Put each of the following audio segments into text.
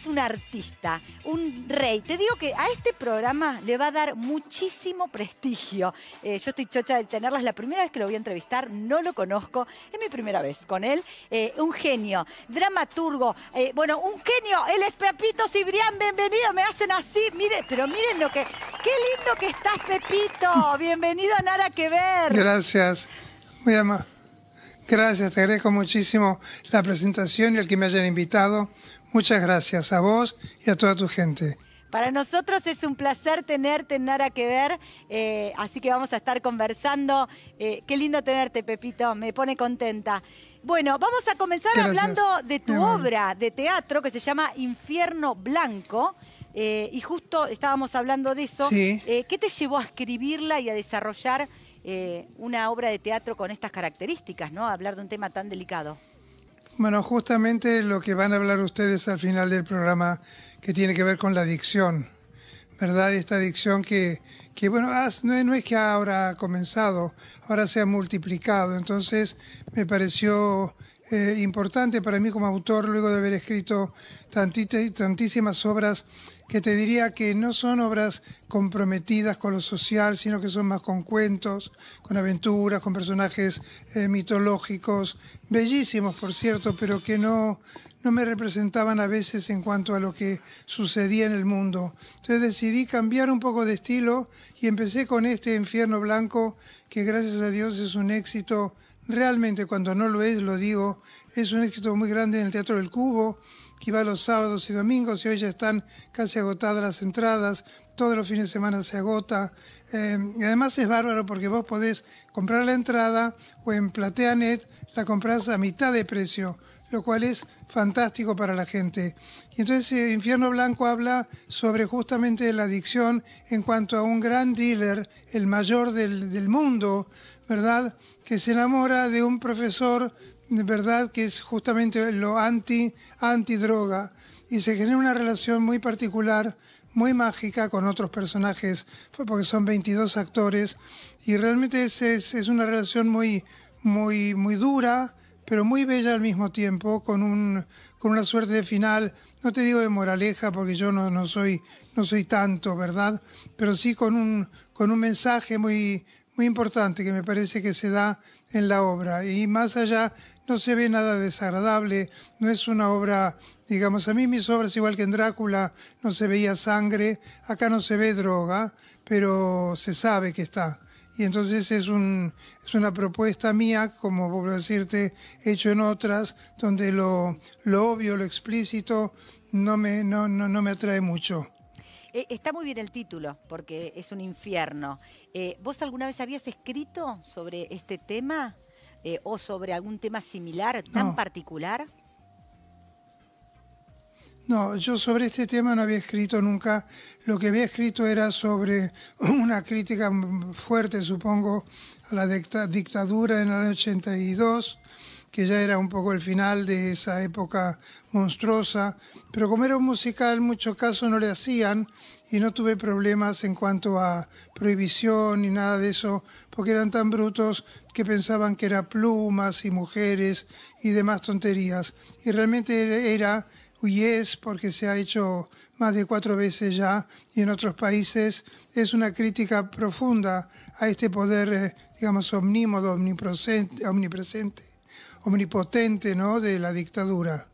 es un artista, un rey. Te digo que a este programa le va a dar muchísimo prestigio. Eh, yo estoy chocha de tenerlas. es la primera vez que lo voy a entrevistar, no lo conozco, es mi primera vez con él. Eh, un genio, dramaturgo, eh, bueno, un genio, él es Pepito Cibrián, bienvenido, me hacen así, mire, pero miren lo que, qué lindo que estás Pepito, bienvenido a Nara que ver. Gracias, muy amable. Gracias, te agradezco muchísimo la presentación y el que me hayan invitado. Muchas gracias a vos y a toda tu gente. Para nosotros es un placer tenerte en Nara que Ver, eh, así que vamos a estar conversando. Eh, qué lindo tenerte, Pepito, me pone contenta. Bueno, vamos a comenzar hablando de tu obra de teatro que se llama Infierno Blanco. Eh, y justo estábamos hablando de eso. ¿Qué te llevó a escribirla y a desarrollar una obra de teatro con estas características, ¿no? hablar de un tema tan delicado. Bueno, justamente lo que van a hablar ustedes al final del programa que tiene que ver con la adicción, ¿verdad? Esta adicción que, que bueno, ah, no es que ahora ha comenzado, ahora se ha multiplicado. Entonces, me pareció eh, importante para mí como autor, luego de haber escrito tantísimas obras que te diría que no son obras comprometidas con lo social, sino que son más con cuentos, con aventuras, con personajes eh, mitológicos, bellísimos por cierto, pero que no, no me representaban a veces en cuanto a lo que sucedía en el mundo. Entonces decidí cambiar un poco de estilo y empecé con este Infierno Blanco, que gracias a Dios es un éxito, realmente cuando no lo es, lo digo, es un éxito muy grande en el Teatro del Cubo que va los sábados y domingos y hoy ya están casi agotadas las entradas, todos los fines de semana se agota. Eh, y además es bárbaro porque vos podés comprar la entrada o en PlateaNet la compras a mitad de precio, lo cual es fantástico para la gente. Y entonces eh, Infierno Blanco habla sobre justamente la adicción en cuanto a un gran dealer, el mayor del, del mundo, ¿verdad? Que se enamora de un profesor de ¿verdad? Que es justamente lo anti, antidroga. Y se genera una relación muy particular, muy mágica con otros personajes, porque son 22 actores. Y realmente es, es una relación muy, muy, muy dura, pero muy bella al mismo tiempo, con un con una suerte de final, no te digo de moraleja porque yo no, no, soy, no soy tanto, ¿verdad? Pero sí con un, con un mensaje muy, muy importante que me parece que se da en la obra. Y más allá no se ve nada desagradable, no es una obra, digamos, a mí mis obras, igual que en Drácula, no se veía sangre, acá no se ve droga, pero se sabe que está y entonces es, un, es una propuesta mía, como vuelvo decirte, hecho en otras, donde lo, lo obvio, lo explícito, no me, no, me atrae mucho. Eh, está muy bien el título, porque es un infierno. Eh, ¿Vos alguna vez habías escrito sobre este tema eh, o sobre algún tema similar, tan particular? No, yo sobre este tema no había escrito nunca. Lo que había escrito era sobre una crítica fuerte, supongo, a la dictadura en el 82, que ya era un poco el final de esa época monstruosa. Pero como era un musical, en muchos casos no le hacían y no tuve problemas en cuanto a prohibición ni nada de eso, porque eran tan brutos que pensaban que era plumas y mujeres y demás tonterías. Y realmente era es porque se ha hecho más de cuatro veces ya y en otros países, es una crítica profunda a este poder, eh, digamos, omnímodo, omnipresente, omnipotente ¿no? de la dictadura.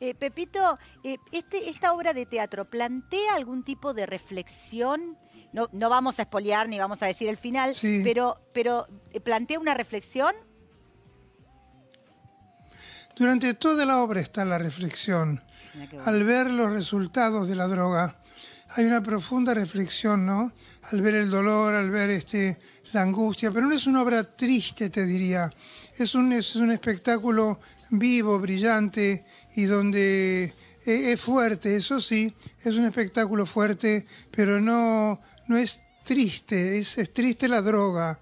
Eh, Pepito, eh, este, esta obra de teatro plantea algún tipo de reflexión. No, no vamos a espolear ni vamos a decir el final, pero, pero plantea una reflexión. Durante toda la obra está la reflexión al ver los resultados de la droga. Hay una profunda reflexión, ¿no? Al ver el dolor, al ver este, la angustia, pero no es una obra triste, te diría. Es un, es un espectáculo vivo, brillante y donde e, es fuerte, eso sí, es un espectáculo fuerte, pero no, no es triste, es triste la droga,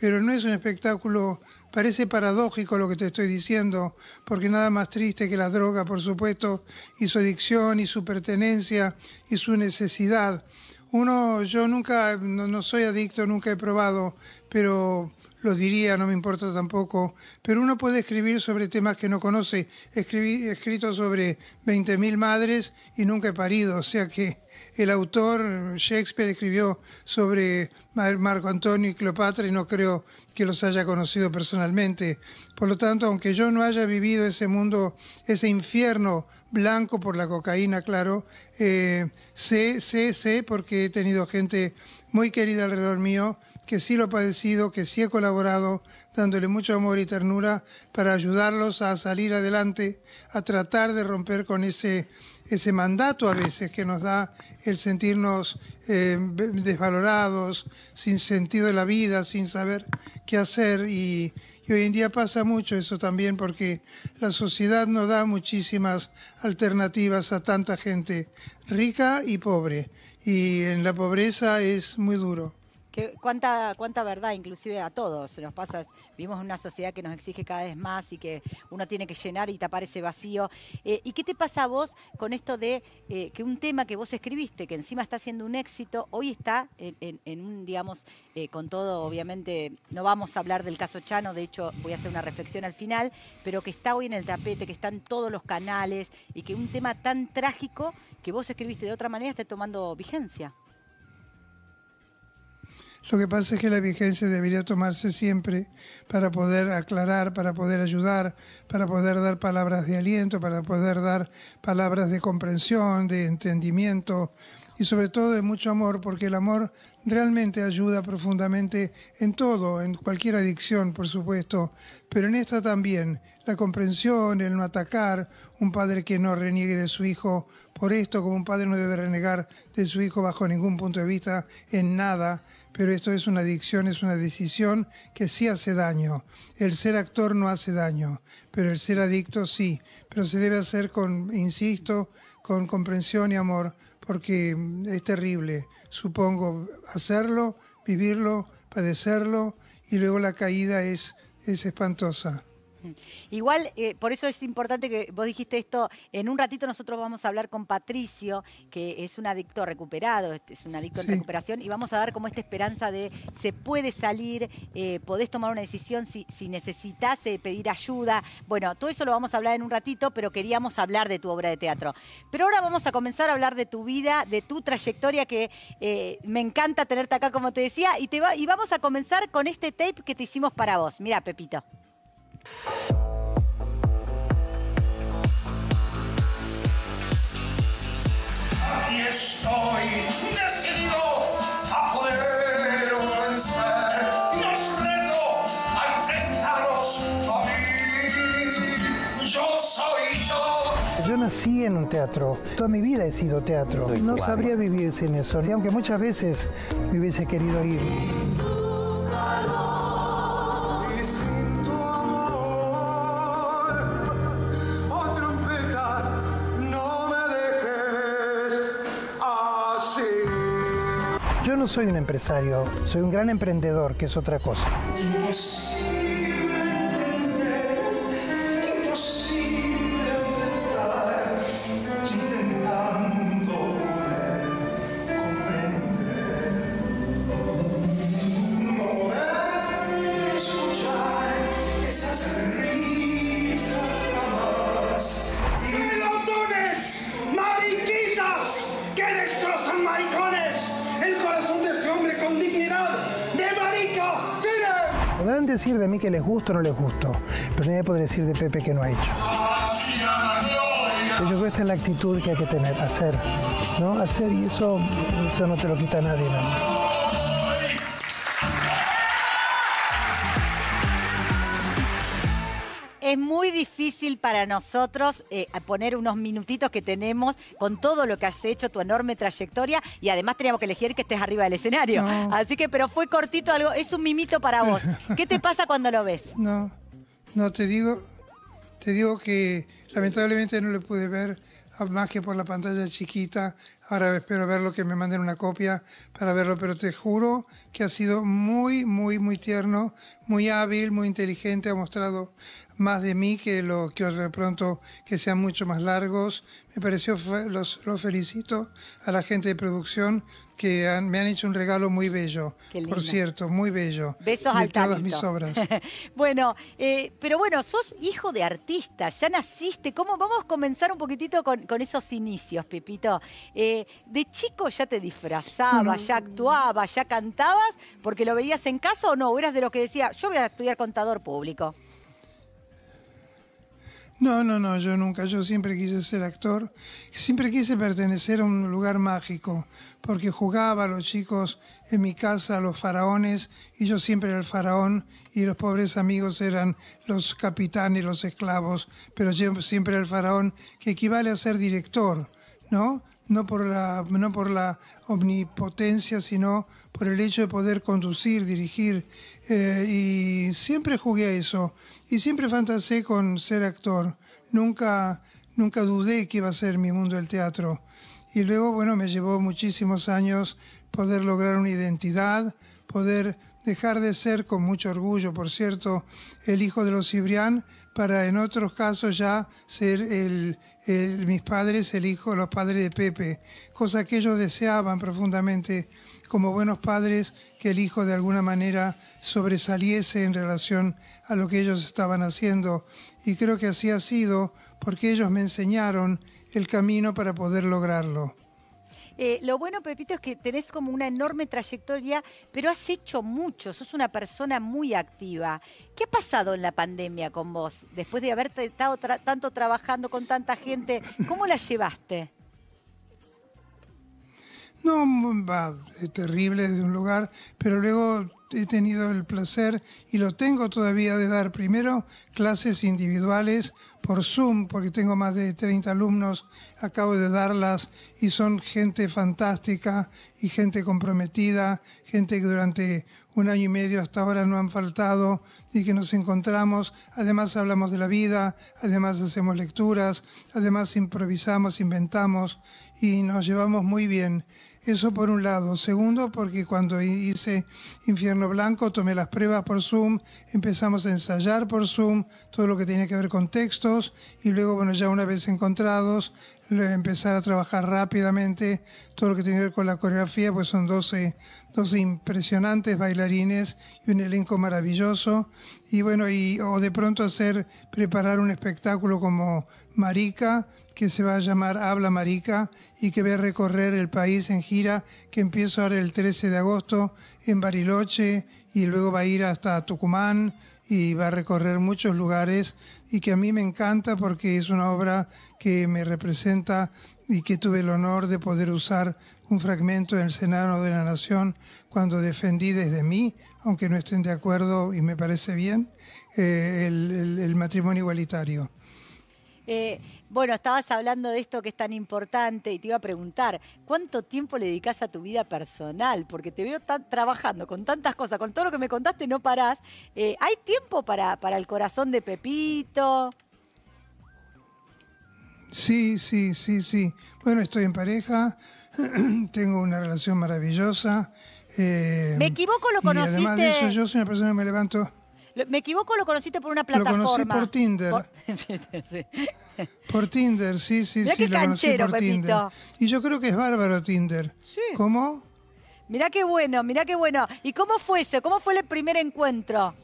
pero no es un espectáculo Parece paradójico lo que te estoy diciendo, porque nada más triste que la droga, por supuesto, y su adicción, y su pertenencia, y su necesidad. Uno, yo nunca, no, no soy adicto, nunca he probado, pero lo diría, no me importa tampoco, pero uno puede escribir sobre temas que no conoce. escribir escrito sobre 20.000 madres y nunca he parido, o sea que el autor Shakespeare escribió sobre Marco Antonio y Cleopatra y no creo que los haya conocido personalmente. Por lo tanto, aunque yo no haya vivido ese mundo, ese infierno blanco por la cocaína, claro, eh, sé, sé, sé, porque he tenido gente muy querida alrededor mío, que sí lo he padecido, que sí he colaborado, dándole mucho amor y ternura para ayudarlos a salir adelante, a tratar de romper con ese, ese mandato a veces que nos da el sentirnos eh, desvalorados, sin sentido de la vida, sin saber qué hacer y, y hoy en día pasa mucho eso también porque la sociedad no da muchísimas alternativas a tanta gente rica y pobre. Y en la pobreza es muy duro cuánta, verdad, inclusive a todos nos pasa. Vivimos en una sociedad que nos exige cada vez más y que uno tiene que llenar y tapar ese vacío. Eh, ¿Y qué te pasa a vos con esto de eh, que un tema que vos escribiste, que encima está siendo un éxito, hoy está en, un, digamos, eh, con todo, obviamente, no vamos a hablar del caso Chano, de hecho voy a hacer una reflexión al final, pero que está hoy en el tapete, que está todos los canales y que un tema tan trágico que vos escribiste de otra manera Está tomando vigencia. Lo que pasa es que la vigencia debería tomarse siempre para poder aclarar, para poder ayudar, para poder dar palabras de aliento, para poder dar palabras de comprensión, de entendimiento, y sobre todo de mucho amor, porque el amor realmente ayuda profundamente en todo, en cualquier adicción, por supuesto, pero en esta también, la comprensión, el no atacar, un padre que no reniegue de su hijo por esto, como un padre no debe renegar de su hijo bajo ningún punto de vista en nada, pero esto es una adicción, es una decisión que sí hace daño. El ser actor no hace daño, pero el ser adicto sí, pero se debe hacer con, insisto, con comprensión y amor, porque es terrible, supongo, hacerlo, vivirlo, padecerlo, y luego la caída es, es espantosa. Igual, eh, por eso es importante que vos dijiste esto, en un ratito nosotros vamos a hablar con Patricio, que es un adicto recuperado, este, es un adicto en recuperación, y vamos a dar como esta esperanza de se puede salir, eh, podés tomar una decisión si, si necesitas eh, pedir ayuda. Bueno, todo eso lo vamos a hablar en un ratito, pero queríamos hablar de tu obra de teatro. Pero ahora vamos a comenzar a hablar de tu vida, de tu trayectoria, que me encanta tenerte acá, como te decía, y, te y vamos a comenzar con este tape que te hicimos para vos. Mira, Pepito. Aquí estoy decidido a poder vencer. Los reto a enfrentarnos a mí. Yo soy yo. Yo nací en un teatro. Toda mi vida he sido teatro. No sabría vivir sin eso. Y aunque muchas veces me hubiese querido ir. Yo no soy un empresario, soy un gran emprendedor, que es otra cosa. podrán decir de mí que les gusto o no les gusto, pero nadie podrá decir de Pepe que no ha hecho. Yo creo que esta es la actitud que hay que tener, hacer, ¿no? Hacer y eso, eso no te lo quita nadie. ¿no? difícil para nosotros eh, poner unos minutitos que tenemos con todo lo que has hecho, tu enorme trayectoria y además teníamos que elegir que estés arriba del escenario. Así que, pero fue cortito algo, es un mimito para vos. ¿Qué te pasa cuando lo ves? No, no te digo, te digo que lamentablemente no lo pude ver ah, más que por la pantalla chiquita. Ahora espero verlo, que me manden una copia para verlo, pero te juro que ha sido muy, muy, muy tierno, muy hábil, muy inteligente, ha mostrado más de mí que lo que de pronto que sean mucho más largos. Me pareció, los, felicito a la gente de producción que me han hecho un regalo muy bello, por cierto, muy bello. Besos de al todas mis obras. bueno, eh, pero bueno, sos hijo de artista, ya naciste. ¿Cómo? Vamos a comenzar un poquitito con, esos inicios, Pepito. Eh, de chico ya te disfrazabas, mm. ya actuabas, ya cantabas, porque lo veías en casa o no, eras de los que decía, yo voy a estudiar contador público. No, no, no, yo nunca, yo siempre quise ser actor, siempre quise pertenecer a un lugar mágico, porque jugaba a los chicos en mi casa, los faraones, y yo siempre era el faraón, y los pobres amigos eran los capitanes, los esclavos, pero yo siempre era el faraón, que equivale a ser director, ¿no? no por, la, por la omnipotencia, sino por el hecho de poder conducir, dirigir. Eh, y siempre jugué a eso. Y siempre fantaseé con ser actor. Nunca, nunca dudé que iba a ser mi mundo el teatro. Y luego, bueno, me llevó muchísimos años poder lograr una identidad, poder dejar de ser, con mucho orgullo, por cierto, el hijo de los Cibrián, para en otros casos ya ser mis padres, el hijo, los padres de Pepe, cosa que ellos deseaban profundamente como buenos padres que el hijo de alguna manera sobresaliese en relación a lo que ellos estaban haciendo. Y creo que así ha sido porque ellos me enseñaron el camino para poder lograrlo. Eh, lo bueno, Pepito, es que tenés como una enorme trayectoria, pero has hecho mucho, sos una persona muy activa. ¿Qué ha pasado en la pandemia con vos? Después de haberte estado tanto trabajando con tanta gente, ¿cómo la llevaste? No, va, terrible de un lugar, pero luego he tenido el placer y lo tengo todavía de dar primero clases individuales por Zoom, porque tengo más de 30 alumnos, acabo de darlas y son gente fantástica y gente comprometida, gente que durante un año y medio hasta ahora no han faltado y que nos encontramos. Además hablamos de la vida, además hacemos lecturas, además improvisamos, inventamos y nos llevamos muy bien. Eso por un lado. Segundo, porque cuando hice Infierno Blanco tomé las pruebas por Zoom, empezamos a ensayar por Zoom todo lo que tiene que ver con textos y luego, bueno, ya una vez encontrados, empezar a trabajar rápidamente todo lo que tiene que ver con la coreografía, pues son 12, dos impresionantes bailarines y un elenco maravilloso. Y bueno, y, o de pronto hacer, preparar un espectáculo como Marica, que se va a llamar Habla Marica y que va a recorrer el país en gira, que empieza ahora el 13 de agosto en Bariloche y luego va a ir hasta Tucumán y va a recorrer muchos lugares y que a mí me encanta porque es una obra que me representa y que tuve el honor de poder usar un fragmento en el Senado de la Nación cuando defendí desde mí, aunque no estén de acuerdo y me parece bien, eh, el, matrimonio igualitario. Eh, bueno, estabas hablando de esto que es tan importante y te iba a preguntar, ¿cuánto tiempo le dedicas a tu vida personal? Porque te veo trabajando con tantas cosas, con todo lo que me contaste no parás. Eh, ¿Hay tiempo para, para el corazón de Pepito? Sí, sí, sí, sí. Bueno, estoy en pareja, tengo una relación maravillosa. Eh, ¿Me equivoco lo conociste? además de eso, yo soy una persona que me levanto. ¿Me equivoco lo conociste por una plataforma? Lo conocí por Tinder. Por, Tinder, sí, sí, sí. Qué canchero, Y yo creo que es bárbaro Tinder. ¿Cómo? Mirá qué bueno, mirá qué bueno. ¿Y cómo fue eso? ¿Cómo fue el primer encuentro?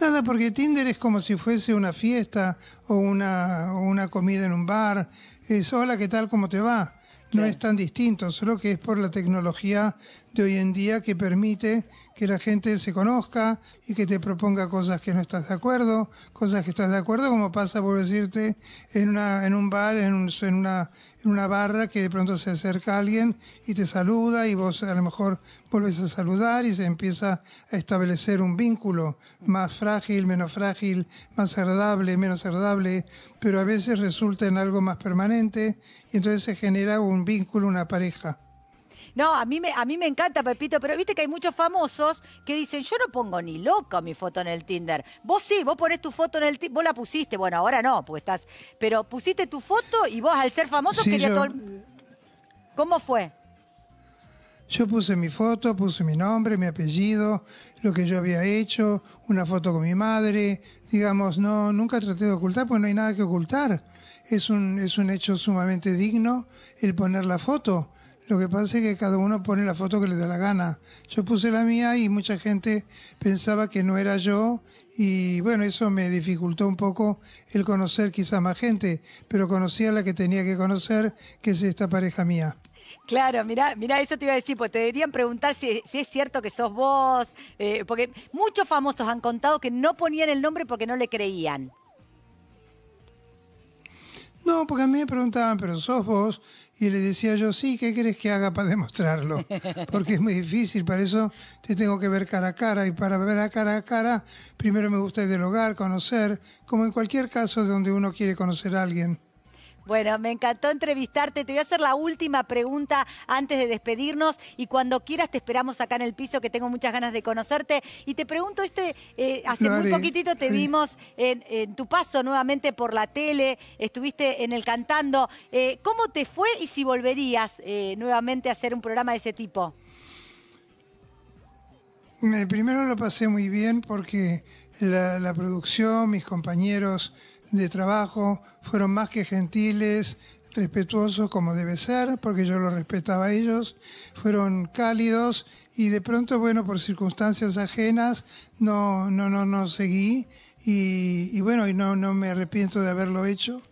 Nada, porque Tinder es como si fuese una fiesta o una, una comida en un bar. Es, hola, ¿qué tal? ¿Cómo te va? No es tan distinto, solo que es por la tecnología de hoy en día que permite que la gente se conozca y que te proponga cosas que no estás de acuerdo, cosas que estás de acuerdo, como pasa por decirte en, una, en un bar, en, una, en una barra que de pronto se acerca alguien y te saluda y vos a lo mejor volvés a saludar y se empieza a establecer un vínculo más frágil, menos frágil, más agradable, menos agradable, pero a veces resulta en algo más permanente y entonces se genera un vínculo, una pareja. No, a mí, me, a mí me encanta, Pepito, pero viste que hay muchos famosos que dicen, yo no pongo ni loco mi foto en el Tinder. Vos sí, vos ponés tu foto en el Tinder, vos la pusiste, bueno, ahora no, porque estás... Pero pusiste tu foto y vos al ser famoso sí, todo ¿Cómo fue? Yo puse mi foto, puse mi nombre, mi apellido, lo que yo había hecho, una foto con mi madre. Digamos, no, nunca traté de ocultar, pues no hay nada que ocultar. Es un, es un hecho sumamente digno el poner la foto. Lo que pasa es que cada uno pone la foto que le da la gana. Yo puse la mía y mucha gente pensaba que no era yo y bueno, eso me dificultó un poco el conocer quizá más gente, pero conocí a la que tenía que conocer, que es esta pareja mía. Claro, mira, mira, eso te iba a decir, pues te deberían preguntar si, es cierto que sos vos, eh, porque muchos famosos han contado que no ponían el nombre porque no le creían. No, porque a mí me preguntaban, pero sos vos, y le decía yo, sí, ¿qué crees que haga para demostrarlo? Porque es muy difícil, para eso te tengo que ver cara a cara. Y para ver a cara a cara, primero me gusta del hogar, conocer, como en cualquier caso donde uno quiere conocer a alguien. Bueno, me encantó entrevistarte. Te voy a hacer la última pregunta antes de despedirnos y cuando quieras te esperamos acá en el piso que tengo muchas ganas de conocerte. Y te pregunto, este, eh, hace muy poquitito te vimos en, tu paso nuevamente por la tele, estuviste en el cantando. Eh, ¿Cómo te fue y si volverías eh, nuevamente a hacer un programa de ese tipo? primero lo pasé muy bien porque la producción, mis compañeros, de trabajo, fueron más que gentiles, respetuosos como debe ser, porque yo los respetaba a ellos, fueron cálidos y de pronto, bueno, por circunstancias ajenas, no, no, no, no seguí y, bueno, y no, no me arrepiento de haberlo hecho.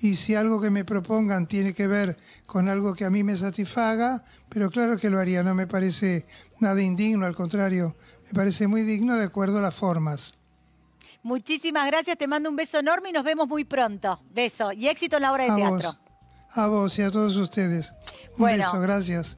Y si algo que me propongan tiene que ver con algo que a mí me satisfaga, pero claro que lo haría, no me parece nada indigno, al contrario, me parece muy digno de acuerdo a las formas. Muchísimas gracias, te mando un beso enorme y nos vemos muy pronto. Beso y éxito en la obra de teatro. a vos y a todos ustedes. Un beso, gracias.